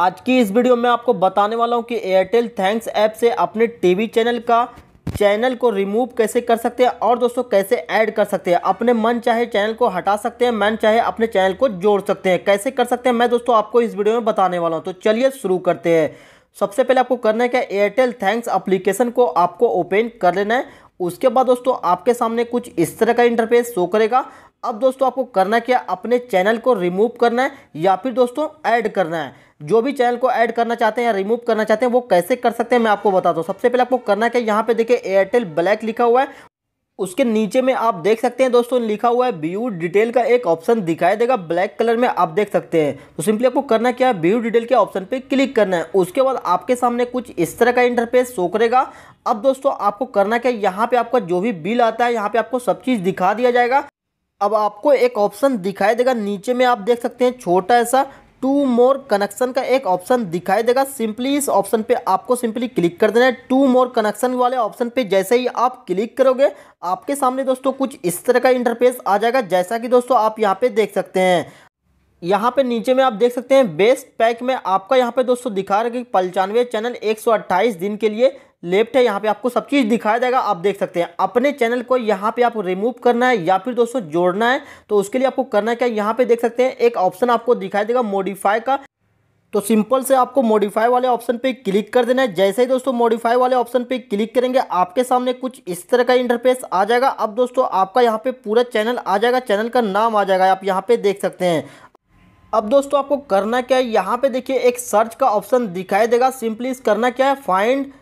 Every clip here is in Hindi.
आज की इस वीडियो में आपको बताने वाला हूं कि एयरटेल थैंक्स ऐप से अपने टीवी चैनल का चैनल को रिमूव कैसे कर सकते हैं और दोस्तों कैसे ऐड कर सकते हैं अपने मन चाहे चैनल को हटा सकते हैं मन चाहे अपने चैनल को जोड़ सकते हैं कैसे कर सकते हैं मैं दोस्तों आपको इस वीडियो में बताने वाला हूँ तो चलिए शुरू करते हैं सबसे पहले आपको करना है क्या एयरटेल थैंक्स अप्लीकेशन को आपको ओपन कर लेना है उसके बाद दोस्तों आपके सामने कुछ इस तरह का इंटरफेस शो करेगा अब दोस्तों आपको करना क्या अपने चैनल को रिमूव करना है या फिर दोस्तों ऐड करना है जो भी चैनल को ऐड करना चाहते हैं या रिमूव करना चाहते हैं वो कैसे कर सकते हैं मैं आपको बताता हूँ सबसे पहले आपको करना क्या यहाँ पे देखिए एयरटेल ब्लैक लिखा हुआ है उसके नीचे में आप देख सकते हैं दोस्तों लिखा हुआ है व्यू डिटेल का एक ऑप्शन दिखाई देगा ब्लैक कलर में आप देख सकते हैं तो सिंपली आपको करना क्या है व्यू डिटेल के ऑप्शन पे क्लिक करना है उसके बाद आपके सामने कुछ इस तरह का इंटरफेस शो करेगा अब दोस्तों आपको करना क्या है यहाँ पे आपका जो भी बिल आता है यहाँ पे आपको सब चीज़ दिखा दिया जाएगा अब आपको एक ऑप्शन दिखाई देगा नीचे में आप देख सकते हैं छोटा ऐसा टू मोर कनेक्शन का एक ऑप्शन दिखाई देगा सिंपली इस ऑप्शन पे आपको सिंपली क्लिक कर देना है टू मोर कनेक्शन वाले ऑप्शन पे जैसे ही आप क्लिक करोगे आपके सामने दोस्तों कुछ इस तरह का इंटरफेस आ जाएगा जैसा कि दोस्तों आप यहाँ पे देख सकते हैं यहाँ पे नीचे में आप देख सकते हैं बेस्ट पैक में आपका यहाँ पे दोस्तों दिखा रहा है कि पंचानवे चैनल एक दिन के लिए लेफ्ट है यहाँ पे आपको सब चीज़ दिखाया जाएगा आप देख सकते हैं अपने चैनल को यहाँ पे आपको रिमूव करना है या फिर दोस्तों जोड़ना है तो उसके लिए आपको करना है क्या यहाँ पे देख सकते हैं एक ऑप्शन आपको दिखाई देगा मॉडिफाई का तो सिंपल से आपको मॉडिफाई वाले ऑप्शन पे क्लिक कर देना है जैसे ही दोस्तों मॉडिफाई वाले ऑप्शन पे क्लिक करेंगे आपके सामने कुछ इस तरह का इंटरफेस आ जाएगा अब दोस्तों आपका यहाँ पे पूरा चैनल आ जाएगा चैनल का नाम आ जाएगा आप यहाँ पे देख सकते हैं अब दोस्तों आपको करना क्या है यहाँ पे देखिए एक सर्च का ऑप्शन दिखाई देगा सिंपली करना क्या है फाइंड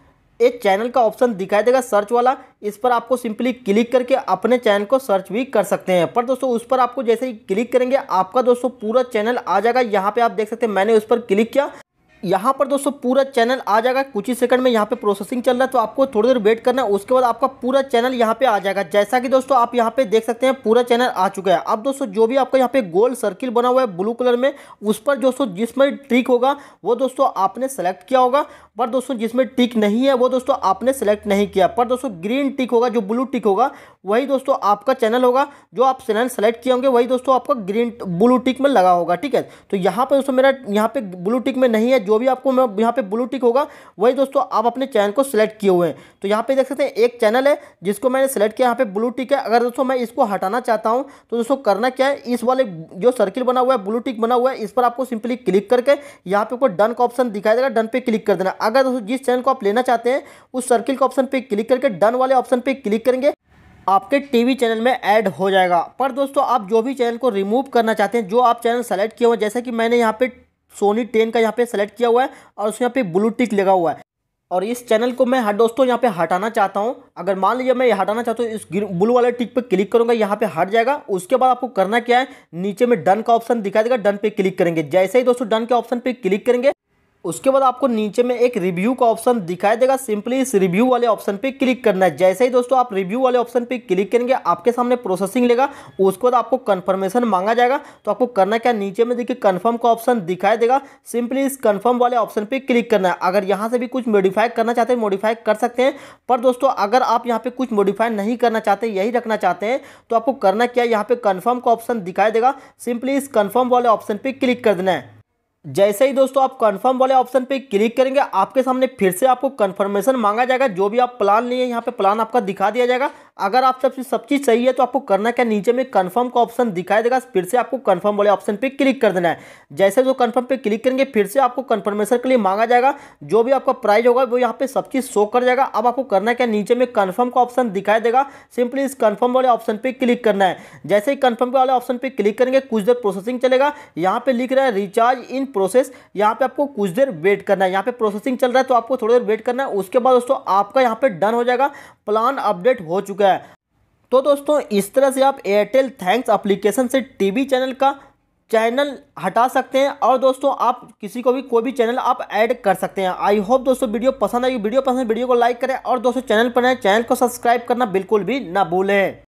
एक चैनल का ऑप्शन दिखाई देगा सर्च वाला इस पर आपको सिंपली क्लिक करके अपने चैनल को सर्च भी कर सकते हैं पर दोस्तों उस पर आपको जैसे ही क्लिक करेंगे आपका दोस्तों पूरा चैनल आ जाएगा यहाँ पे आप देख सकते हैं मैंने उस पर क्लिक किया यहाँ पर दोस्तों पूरा चैनल आ जाएगा कुछ ही सेकंड में यहाँ पे प्रोसेसिंग चल रहा है तो आपको थोड़ी देर वेट करना है उसके बाद आपका पूरा चैनल यहाँ पे आ जाएगा जैसा कि दोस्तों आप यहाँ पे देख सकते हैं पूरा चैनल आ चुका है अब दोस्तों जो भी आपका यहाँ पे गोल सर्किल बना हुआ है ब्लू कलर में उस पर दोस्तों जिसमें ट्रिक होगा वो दोस्तों आपने सेलेक्ट किया होगा पर दोस्तों जिसमें टिक नहीं है वो दोस्तों आपने सेलेक्ट नहीं किया पर दोस्तों ग्रीन टिक होगा जो ब्लू टिक होगा वही दोस्तों आपका चैनल होगा जो आप चैनल सेलेक्ट किए होंगे वही दोस्तों आपका ग्रीन ब्लू टिक में लगा होगा ठीक है तो यहाँ पर दोस्तों मेरा यहाँ पे ब्लू टिक में नहीं है जो भी आपको यहाँ पे ब्लू टिक होगा वही दोस्तों आप अपने चैनल को सिलेक्ट किए हुए हैं तो यहाँ पे देख सकते हैं एक चैनल है जिसको मैंने सेलेक्ट किया यहाँ पे ब्लू टिक है अगर दोस्तों मैं इसको हटाना चाहता हूँ तो दोस्तों करना क्या है इस वाले जो सर्किल बना हुआ है ब्लू टिक बना हुआ है इस पर आपको सिंपली क्लिक करके यहाँ पे आपको डन का ऑप्शन दिखाई देगा डन पे क्लिक कर देना अगर दोस्तों जिस चैनल को आप लेना चाहते हैं उस सर्किल के ऑप्शन पे क्लिक करके डन वाले ऑप्शन पे क्लिक करेंगे आपके टीवी चैनल में ऐड हो जाएगा पर दोस्तों आप जो भी चैनल को रिमूव करना चाहते हैं जो आप चैनल सेलेक्ट किए हुए जैसे कि मैंने यहाँ पे सोनी टेन का यहाँ पे सेलेक्ट किया हुआ है और उसमें यहाँ पे ब्लू टिक लगा हुआ है और इस चैनल को मैं हर हाँ दोस्तों यहाँ पे हटाना चाहता हूँ अगर मान लीजिए मैं हटाना चाहता हूँ इस ब्लू वाले टिक पे क्लिक करूँगा यहाँ पे हट जाएगा उसके बाद आपको करना क्या है नीचे में डन का ऑप्शन दिखा देगा डन पे क्लिक करेंगे जैसे ही दोस्तों डन के ऑप्शन पे क्लिक करेंगे उसके बाद आपको नीचे में एक रिव्यू का ऑप्शन दिखाई देगा सिंपली इस रिव्यू वाले ऑप्शन पे क्लिक करना है जैसे ही दोस्तों आप रिव्यू वाले ऑप्शन पे क्लिक करेंगे आपके सामने प्रोसेसिंग लेगा उसके बाद आपको कंफर्मेशन मांगा जाएगा तो आपको करना क्या नीचे में देखिए कंफर्म का ऑप्शन दिखाई देगा सिंपली इस कन्फर्म वाले ऑप्शन पर क्लिक करना है अगर यहाँ से भी कुछ मॉडिफाई करना चाहते हैं मॉडिफाई कर सकते हैं पर दोस्तों अगर आप यहाँ पर कुछ मॉडिफाई नहीं करना चाहते यही रखना चाहते हैं तो आपको करना क्या यहाँ पर कन्फर्म का ऑप्शन दिखाई देगा सिंपली इस कन्फर्म वाले ऑप्शन पर क्लिक कर देना है जैसे ही दोस्तों आप कंफर्म वाले ऑप्शन पे क्लिक करेंगे आपके सामने फिर से आपको कंफर्मेशन मांगा जाएगा जो भी आप प्लान लिए यहाँ पे प्लान आपका दिखा दिया जाएगा अगर आप सबसे सब चीज़ सही है तो आपको करना क्या नीचे में कन्फर्म का ऑप्शन दिखाई देगा फिर से आपको कन्फर्म वाले ऑप्शन पे क्लिक कर देना है जैसे जो कन्फर्म पे क्लिक करेंगे फिर से आपको कन्फर्मेशन के लिए मांगा जाएगा जो भी आपका प्राइस होगा वो यहाँ पे सब चीज़ शो कर जाएगा अब आपको करना क्या नीचे में कन्फर्म का ऑप्शन दिखाई देगा सिंपली इस कन्फर्म वाले ऑप्शन पर क्लिक करना है जैसे ही कन्फर्म वाले ऑप्शन पर क्लिक करेंगे कुछ देर प्रोसेसिंग चलेगा यहाँ पर लिख रहा है रिचार्ज इन प्रोसेस यहाँ पर आपको कुछ देर वेट करना है यहाँ पर प्रोसेसिंग चल रहा है तो आपको थोड़ी देर वेट करना है उसके बाद दोस्तों आपका यहाँ पर डन हो जाएगा प्लान अपडेट हो चुका है है तो दोस्तों इस तरह से आप एयरटेल थैंक्स अप्लीकेशन से टीवी चैनल का चैनल हटा सकते हैं और दोस्तों आप किसी को भी कोई भी चैनल आप ऐड कर सकते हैं आई होप दोस्तों वीडियो पसंद आई वीडियो पसंद वीडियो को लाइक करें और दोस्तों चैनल पर नए चैनल को सब्सक्राइब करना बिल्कुल भी ना भूलें